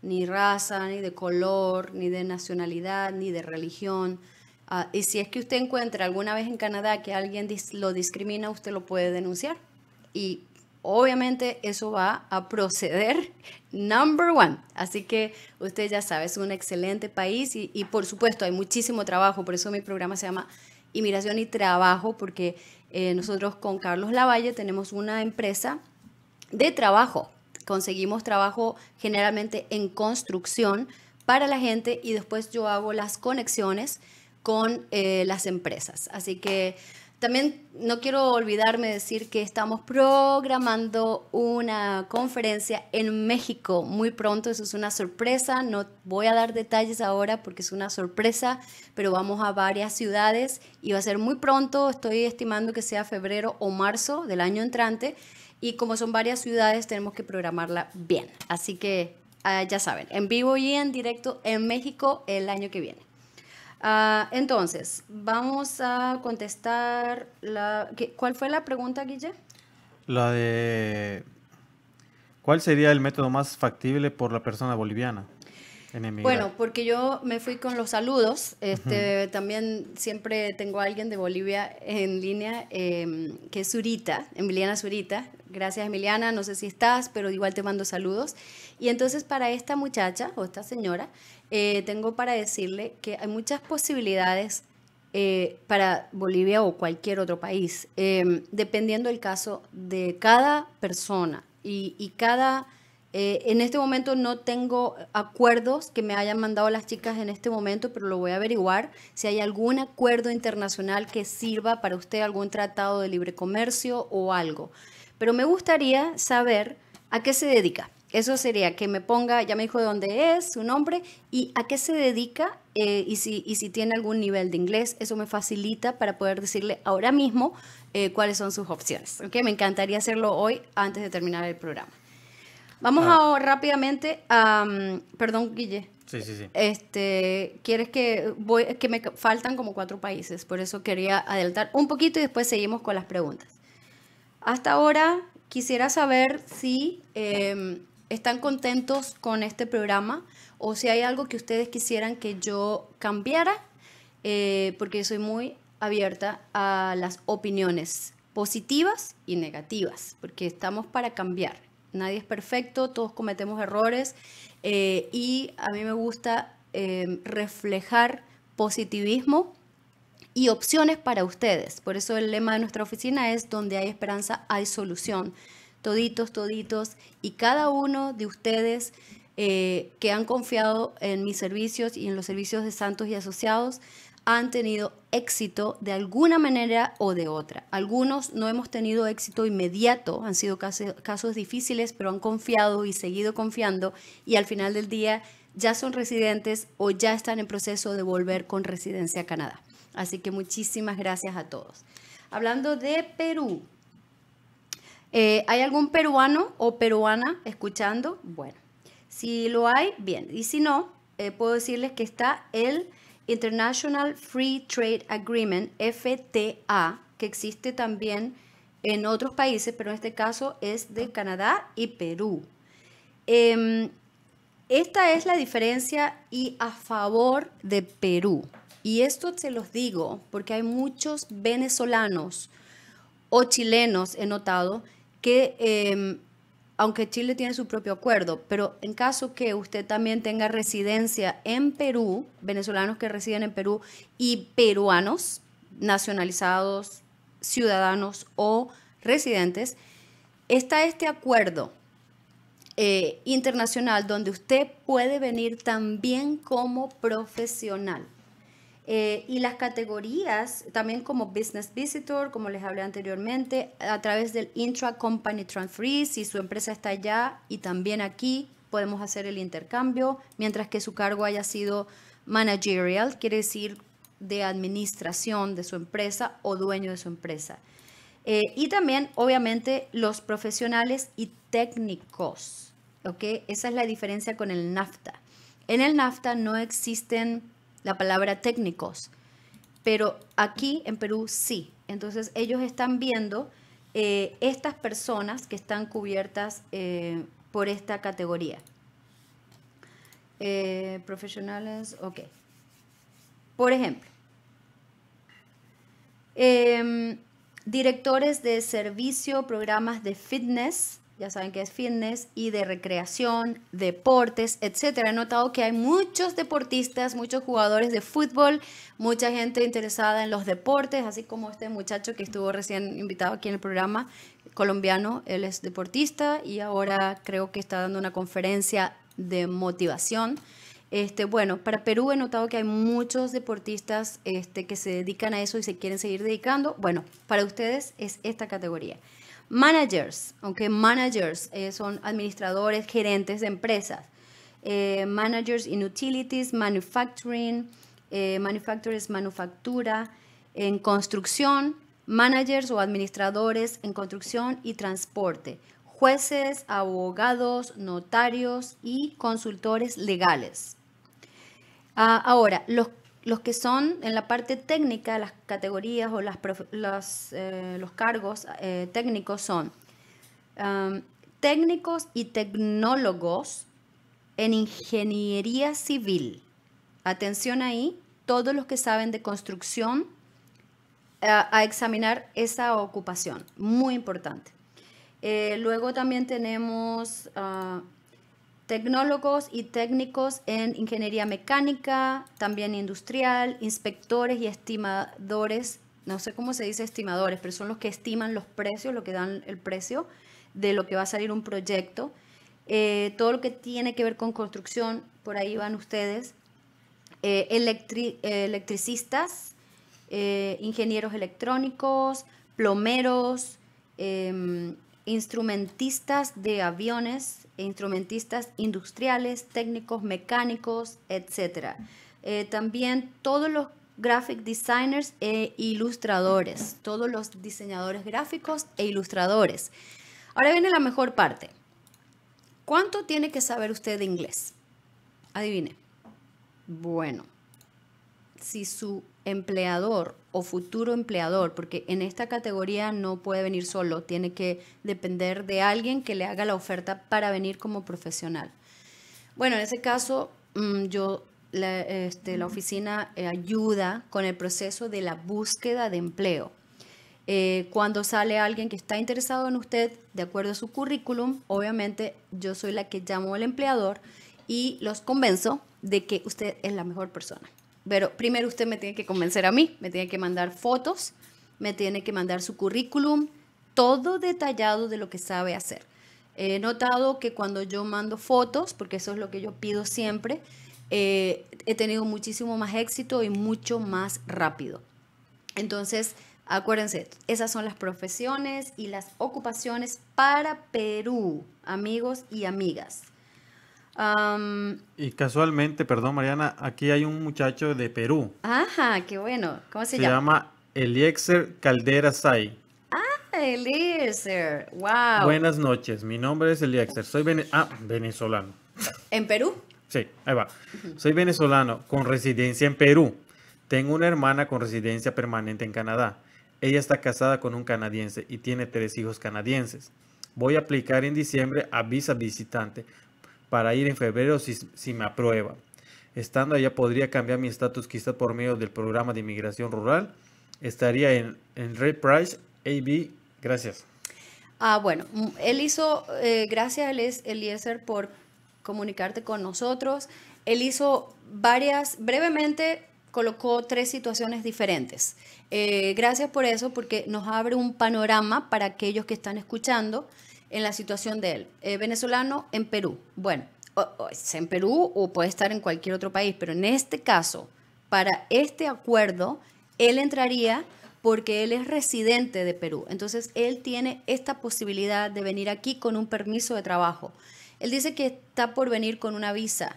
ni raza, ni de color, ni de nacionalidad, ni de religión. Ah, y si es que usted encuentra alguna vez en Canadá que alguien lo discrimina, usted lo puede denunciar y obviamente eso va a proceder number one. Así que usted ya sabe, es un excelente país y, por supuesto hay muchísimo trabajo, por eso mi programa se llama Inmigración y Trabajo, porque eh, nosotros con Carlos Lavalle tenemos una empresa de trabajo. Conseguimos trabajo generalmente en construcción para la gente y después yo hago las conexiones con eh, las empresas. Así que también no quiero olvidarme decir que estamos programando una conferencia en México muy pronto. Eso es una sorpresa. No voy a dar detalles ahora porque es una sorpresa, pero vamos a varias ciudades y va a ser muy pronto. Estoy estimando que sea febrero o marzo del año entrante. Y como son varias ciudades, tenemos que programarla bien. Así que ah, ya saben, en vivo y en directo en México el año que viene. Ah, entonces, vamos a contestar la... ¿Cuál fue la pregunta, Guille? La de... ¿Cuál sería el método más factible por la persona boliviana? Bueno, porque yo me fui con los saludos. Este, también siempre tengo a alguien de Bolivia en línea, em, que es Zurita, Emiliana Zurita. Gracias, Emiliana. No sé si estás, pero igual te mando saludos. Y entonces para esta muchacha o esta señora, eh, tengo para decirle que hay muchas posibilidades eh, para Bolivia o cualquier otro país, em, dependiendo el caso de cada persona y cada eh, en este momento no tengo acuerdos que me hayan mandado las chicas en este momento, pero lo voy a averiguar si hay algún acuerdo internacional que sirva para usted, algún tratado de libre comercio o algo. Pero me gustaría saber a qué se dedica. Eso sería que me ponga, ya me dijo dónde es, su nombre y a qué se dedica eh, y, si, si tiene algún nivel de inglés. Eso me facilita para poder decirle ahora mismo eh, cuáles son sus opciones. ¿okay? Me encantaría hacerlo hoy antes de terminar el programa. Vamos ah. ahora a rápidamente a. perdón, Guille. Sí, sí, sí. Este, quieres que voy, que me faltan como cuatro países, por eso quería adelantar un poquito y después seguimos con las preguntas. Hasta ahora quisiera saber si em, están contentos con este programa o si hay algo que ustedes quisieran que yo cambiara, eh, porque soy muy abierta a las opiniones positivas y negativas, porque estamos para cambiar nadie es perfecto, todos cometemos errores eh, y a mí me gusta em, reflejar positivismo y opciones para ustedes. Por eso el lema de nuestra oficina es donde hay esperanza hay solución. Toditos, toditos y cada uno de ustedes eh, que han confiado en mis servicios y en los servicios de Santos y Asociados han tenido éxito de alguna manera o de otra. Algunos no hemos tenido éxito inmediato, han sido casos, difíciles, pero han confiado y seguido confiando y al final del día ya son residentes o ya están en proceso de volver con residencia a Canadá. Así que muchísimas gracias a todos. Hablando de Perú, eh, ¿hay algún peruano o peruana escuchando? Bueno, si lo hay, bien. Y si no, eh, puedo decirles que está el International Free Trade Agreement, FTA, que existe también en otros países, pero en este caso es de Canadá y Perú. Em, esta es la diferencia y a favor de Perú. Y esto se los digo porque hay muchos venezolanos o chilenos, he notado, que em, aunque Chile tiene su propio acuerdo, pero en caso que usted también tenga residencia en Perú, venezolanos que residen en Perú y peruanos nacionalizados, ciudadanos o residentes, está este acuerdo eh, internacional donde usted puede venir también como profesional. Eh, y las categorías, también como Business Visitor, como les hablé anteriormente, a través del Intra Company Transfer, si su empresa está allá y también aquí, podemos hacer el intercambio, mientras que su cargo haya sido managerial, quiere decir de administración de su empresa o dueño de su empresa. Eh, y también, obviamente, los profesionales y técnicos. Esa es la diferencia con el NAFTA. En el NAFTA no existen la palabra técnicos, pero aquí en Perú sí. Entonces ellos están viendo eh, estas personas que están cubiertas eh, por esta categoría. Eh, profesionales, ok. Por ejemplo, em, directores de servicio, programas de fitness, ya saben que es fitness, y de recreación, deportes, etc. He notado que hay muchos deportistas, muchos jugadores de fútbol, mucha gente interesada en los deportes, así como este muchacho que estuvo recién invitado aquí en el programa, colombiano, él es deportista y ahora creo que está dando una conferencia de motivación. Este, bueno, para Perú he notado que hay muchos deportistas este, que se dedican a eso y se quieren seguir dedicando. Bueno, para ustedes es esta categoría. Managers, aunque managers eh, son administradores, gerentes de empresas. Eh, managers in utilities, manufacturing, eh, manufacturers, manufactura, en construcción, managers o administradores en construcción y transporte, jueces, abogados, notarios y consultores legales. Ah, ahora, los los que son en la parte técnica, las categorías o las, eh, los cargos eh, técnicos son técnicos y tecnólogos en ingeniería civil. Atención ahí, todos los que saben de construcción eh, a, examinar esa ocupación, muy importante. luego también tenemos ah, tecnólogos y técnicos en ingeniería mecánica, también industrial, inspectores y estimadores, no sé cómo se dice estimadores, pero son los que estiman los precios, lo que dan el precio de lo que va a salir un proyecto. Eh, todo lo que tiene que ver con construcción, por ahí van ustedes, eh, eh, electricistas, ingenieros electrónicos, plomeros, em, instrumentistas de aviones, e instrumentistas industriales, técnicos, mecánicos, etc. Eh, también todos los graphic designers e ilustradores, todos los diseñadores gráficos e ilustradores. Ahora viene la mejor parte. ¿Cuánto tiene que saber usted de inglés? Adivine. Bueno, si su empleador o futuro empleador, porque en esta categoría no puede venir solo, tiene que depender de alguien que le haga la oferta para venir como profesional. Bueno, en ese caso, mm, yo, la, este, oficina eh, ayuda con el proceso de la búsqueda de empleo. Eh, cuando sale alguien que está interesado en usted, de acuerdo a su currículum, obviamente yo soy la que llamo al empleador y los convenzo de que usted es la mejor persona. Pero primero usted me tiene que convencer a mí, me tiene que mandar fotos, me tiene que mandar su currículum, todo detallado de lo que sabe hacer. He notado que cuando yo mando fotos, porque eso es lo que yo pido siempre, eh, he tenido muchísimo más éxito y mucho más rápido. Entonces, acuérdense, esas son las profesiones y las ocupaciones para Perú, amigos y amigas y casualmente, perdón Mariana, aquí hay un muchacho de Perú. Ajá, qué bueno. ¿Cómo se, llama? Se llama Eliezer Caldera Ah, Eliezer. Wow. Buenas noches, mi nombre es Eliezer. Soy ah, venezolano. ¿En Perú? Sí, ahí va. Soy venezolano con residencia en Perú. Tengo una hermana con residencia permanente en Canadá. Ella está casada con un canadiense y tiene tres hijos canadienses. Voy a aplicar en diciembre a visa visitante para ir en febrero si, me aprueba. Estando allá podría cambiar mi estatus quizá por medio del programa de inmigración rural. Estaría en, Red Price AB. Gracias. Ah, bueno, mm, él hizo, eh, gracias Eliezer por comunicarte con nosotros. Él hizo varias, brevemente colocó tres situaciones diferentes. Eh, gracias por eso, porque nos abre un panorama para aquellos que están escuchando en la situación de él. Eh, venezolano en Perú. Bueno, en Perú o puede estar en cualquier otro país, pero en este caso, para este acuerdo, él entraría porque él es residente de Perú. Entonces, él tiene esta posibilidad de venir aquí con un permiso de trabajo. Él dice que está por venir con una visa.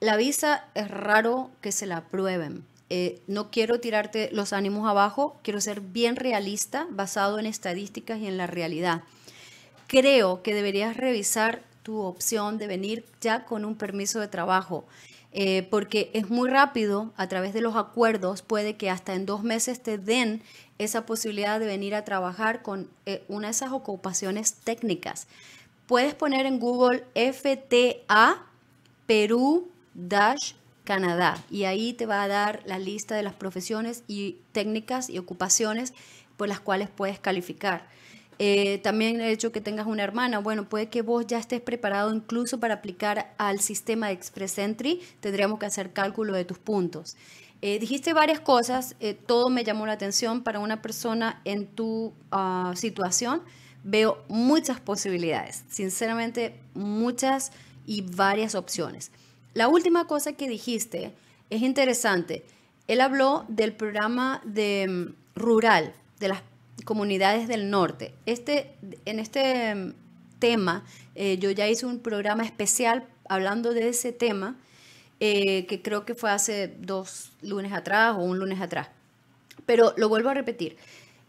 La visa es raro que se la aprueben. Eh, no quiero tirarte los ánimos abajo, quiero ser bien realista, basado en estadísticas y en la realidad creo que deberías revisar tu opción de venir ya con un permiso de trabajo. Eh, porque es muy rápido, a través de los acuerdos puede que hasta en dos meses te den esa posibilidad de venir a trabajar con eh, una de esas ocupaciones técnicas. Puedes poner en Google FTA Perú Canadá y ahí te va a dar la lista de las profesiones y técnicas y ocupaciones por las cuales puedes calificar. Eh, también el hecho que tengas una hermana, bueno, puede que vos ya estés preparado incluso para aplicar al sistema de Express Entry, tendríamos que hacer cálculo de tus puntos. Eh, dijiste varias cosas, eh, todo me llamó la atención para una persona en tu ah, situación. Veo muchas posibilidades, sinceramente muchas y varias opciones. La última cosa que dijiste es interesante. Él habló del programa de mm, rural, de las comunidades del norte. Este, en este mm, tema eh, yo ya hice un programa especial hablando de ese tema, eh, que creo que fue hace dos lunes atrás o un lunes atrás. Pero lo vuelvo a repetir.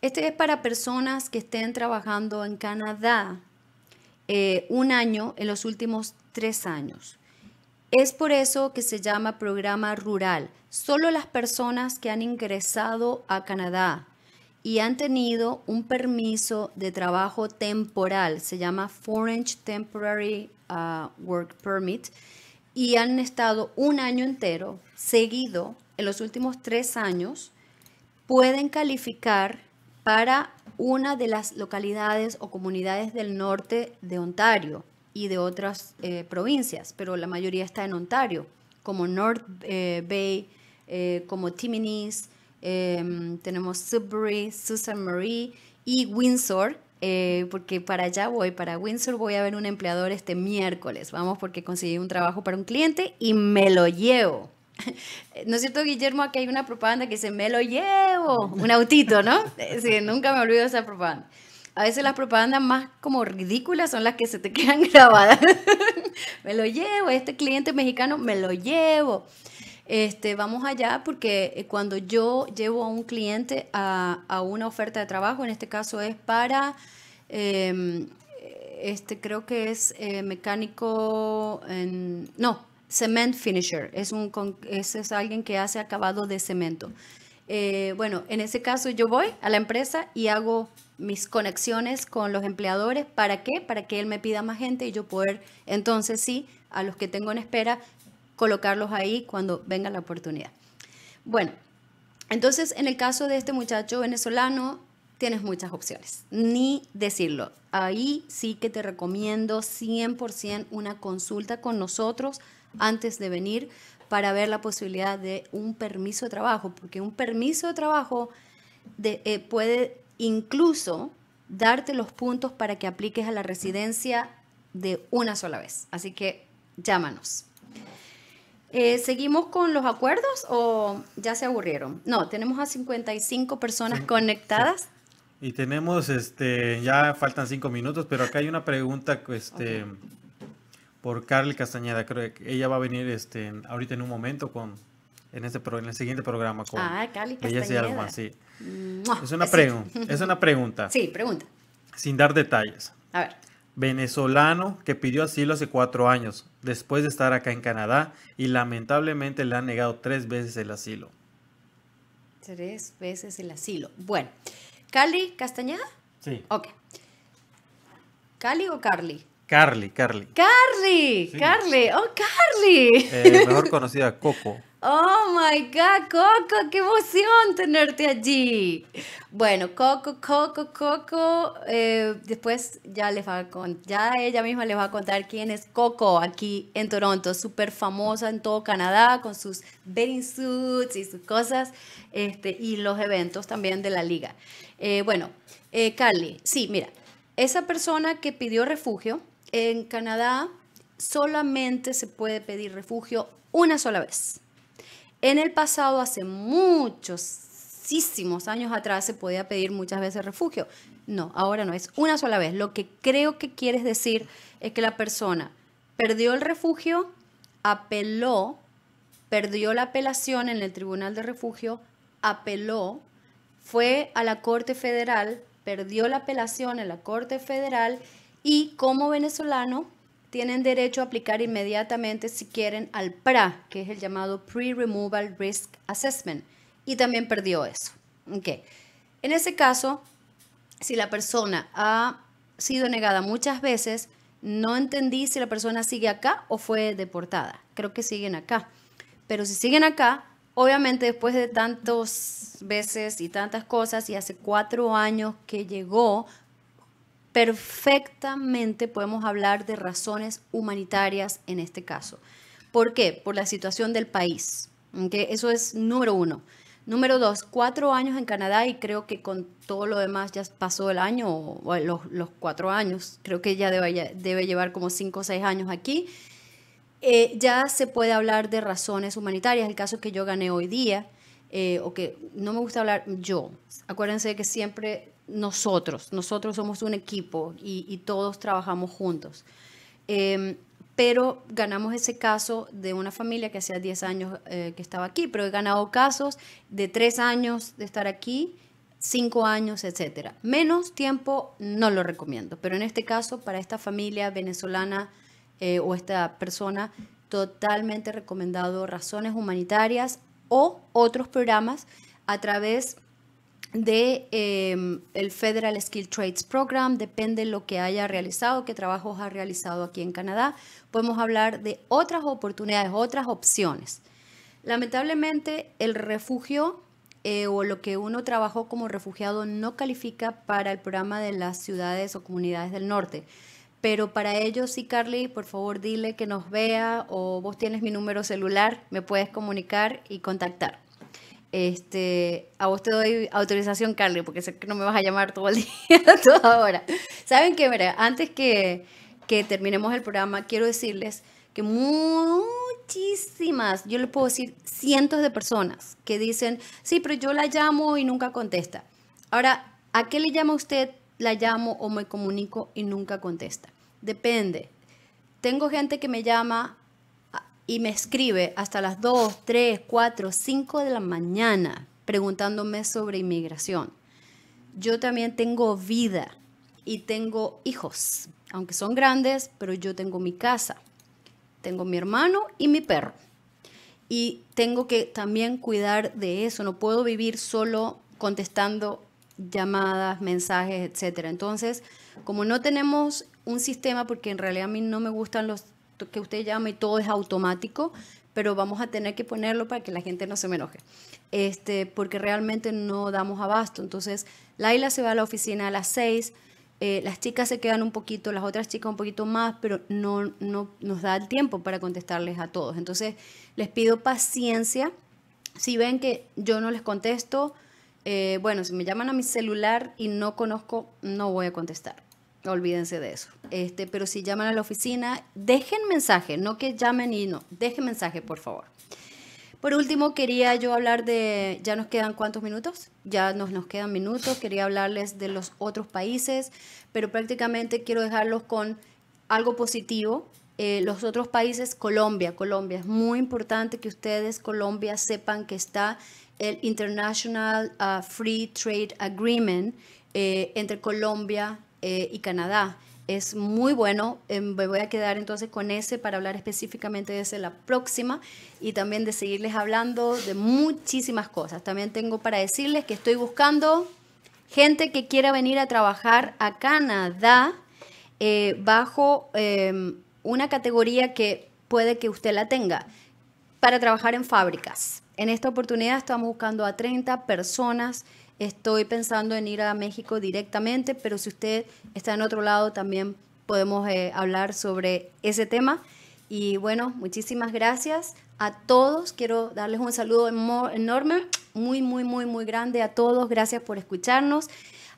Este es para personas que estén trabajando en Canadá eh, un año en los últimos tres años. Es por eso que se llama programa rural. Solo las personas que han ingresado a Canadá y han tenido un permiso de trabajo temporal, se llama Foreign Temporary uh, Work Permit, y han estado un año entero seguido en los últimos tres años, pueden calificar para una de las localidades o comunidades del norte de Ontario y de otras eh, provincias, pero la mayoría está en Ontario, como North eh, Bay, eh, como Timmins, Em, tenemos Sudbury, Susan Marie y Windsor, eh, porque para allá voy, para Windsor voy a ver un empleador este miércoles, vamos, porque conseguí un trabajo para un cliente y me lo llevo. ¿No es cierto, Guillermo? Aquí hay una propaganda que dice, me lo llevo, un autito, ¿no? Eh, sí, nunca me olvido de esa propaganda. A veces las propagandas más como ridículas son las que se te quedan grabadas. me lo llevo, este cliente mexicano me lo llevo. Este, vamos allá porque eh, cuando yo llevo a un cliente a, una oferta de trabajo, en este caso es para, em, este creo que es eh, mecánico, no, cement finisher, es, un, ese es alguien que hace acabado de cemento. Eh, bueno, en ese caso yo voy a la empresa y hago mis conexiones con los empleadores. ¿Para qué? Para que él me pida más gente y yo poder entonces sí, a los que tengo en espera, colocarlos ahí cuando venga la oportunidad. Bueno, entonces en el caso de este muchacho venezolano, tienes muchas opciones, ni decirlo. Ahí sí que te recomiendo 100% una consulta con nosotros antes de venir para ver la posibilidad de un permiso de trabajo, porque un permiso de trabajo eh, puede incluso darte los puntos para que apliques a la residencia de una sola vez. Así que llámanos. Eh, ¿Seguimos con los acuerdos o ya se aburrieron? No, tenemos a 55 personas conectadas. Y tenemos, este, ya faltan 5 minutos, pero acá hay una pregunta este, por Carly Castañeda. Creo que ella va a venir este, ahorita en un momento con, en, este en el siguiente programa. ah, Carly Castañeda. algo Es una, es una pregunta. Sí, pregunta. Sin dar detalles. A ver venezolano que pidió asilo hace cuatro años, después de estar acá en Canadá, y lamentablemente le han negado tres veces el asilo. Tres veces el asilo. Bueno, ¿Cali Castañeda? Sí. Ok. ¿Cali o Carly? Carly, Carly. Carly, Carly, oh Carly. Eh, mejor conocida Coco. Oh my God, Coco, qué emoción tenerte allí. Bueno, Coco, Coco, Coco. Eh, después ya le va con, ya ella misma les va a contar quién es Coco aquí en Toronto, súper famosa en todo Canadá con sus bathing suits y sus cosas, este, y los eventos también de la liga. Eh, bueno, eh, Carly, sí, mira, esa persona que pidió refugio en Canadá solamente se puede pedir refugio una sola vez. En el pasado, hace muchísimos años atrás, se podía pedir muchas veces refugio. No, ahora no, es una sola vez. Lo que creo que quieres decir es que la persona perdió el refugio, apeló, perdió la apelación en el Tribunal de Refugio, apeló, fue a la Corte Federal, perdió la apelación en la Corte Federal y como venezolano tienen derecho a aplicar inmediatamente si quieren al PRA, que es el llamado Pre-Removal Risk Assessment, y también perdió eso. Okay. En ese caso, si la persona ha sido negada muchas veces, no entendí si la persona sigue acá o fue deportada. Creo que siguen acá. Pero si siguen acá, obviamente después de tantas veces y tantas cosas, y hace cuatro años que llegó, perfectamente podemos hablar de razones humanitarias en este caso. ¿Por qué? Por la situación del país. ¿okay? Eso es número uno. Número dos, cuatro años en Canadá y creo que con todo lo demás ya pasó el año, o los, cuatro años, creo que ya debe, debe, llevar como cinco o seis años aquí. Eh, ya se puede hablar de razones humanitarias, el caso que yo gané hoy día, eh, o que no me gusta hablar yo. Acuérdense que siempre nosotros. Nosotros somos un equipo y, todos trabajamos juntos. Em, pero ganamos ese caso de una familia que hacía 10 años eh, que estaba aquí, pero he ganado casos de 3 años de estar aquí, 5 años, etcétera. Menos tiempo no lo recomiendo, pero en este caso, para esta familia venezolana eh, o esta persona, totalmente recomendado razones humanitarias o otros programas a través de de em, el Federal Skill Trades Program, depende lo que haya realizado, qué trabajos ha realizado aquí en Canadá, podemos hablar de otras oportunidades, otras opciones. Lamentablemente, el refugio eh, o lo que uno trabajó como refugiado no califica para el programa de las ciudades o comunidades del norte. Pero para ello, sí, Carly, por favor dile que nos vea o vos tienes mi número celular, me puedes comunicar y contactar. Este, a vos te doy autorización, Carly, porque sé que no me vas a llamar todo el día, toda hora. ¿Saben qué? Mira, antes que, que terminemos el programa, quiero decirles que muchísimas, yo le puedo decir cientos de personas que dicen, sí, pero yo la llamo y nunca contesta. Ahora, ¿a qué le llama usted? La llamo o me comunico y nunca contesta. Depende. Tengo gente que me llama y me escribe hasta las 2, 3, 4, 5 de la mañana preguntándome sobre inmigración. Yo también tengo vida y tengo hijos, aunque son grandes, pero yo tengo mi casa, tengo mi hermano y mi perro. Y tengo que también cuidar de eso, no puedo vivir solo contestando llamadas, mensajes, etc. Entonces, como no tenemos un sistema, porque en realidad a mí no me gustan los que usted llama y todo es automático, pero vamos a tener que ponerlo para que la gente no se me enoje, este, porque realmente no damos abasto. Entonces, Laila se va a la oficina a las 6, eh, las chicas se quedan un poquito, las otras chicas un poquito más, pero no, no nos da el tiempo para contestarles a todos. Entonces, les pido paciencia. Si ven que yo no les contesto, eh, bueno, si me llaman a mi celular y no conozco, no voy a contestar Olvídense de eso. Este, pero si llaman a la oficina, dejen mensaje, no que llamen y no, dejen mensaje, por favor. Por último, quería yo hablar de, ya nos quedan cuántos minutos, ya nos, nos quedan minutos, quería hablarles de los otros países, pero prácticamente quiero dejarlos con algo positivo. Eh, los otros países, Colombia, Colombia, es muy importante que ustedes, Colombia, sepan que está el International ah, Free Trade Agreement eh, entre Colombia eh, y Canadá. Es muy bueno, em, me voy a quedar entonces con ese para hablar específicamente de ese la próxima y también de seguirles hablando de muchísimas cosas. También tengo para decirles que estoy buscando gente que quiera venir a trabajar a Canadá eh, bajo em, una categoría que puede que usted la tenga para trabajar en fábricas. En esta oportunidad estamos buscando a 30 personas Estoy pensando en ir a México directamente, pero si usted está en otro lado también podemos eh, hablar sobre ese tema. Y bueno, muchísimas gracias a todos. Quiero darles un saludo enorme, muy, muy, muy, muy grande a todos. Gracias por escucharnos.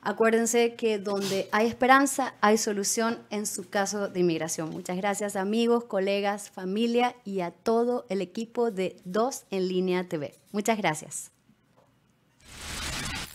Acuérdense que donde hay esperanza, hay solución en su caso de inmigración. Muchas gracias amigos, colegas, familia y a todo el equipo de Dos en Línea TV. Muchas gracias.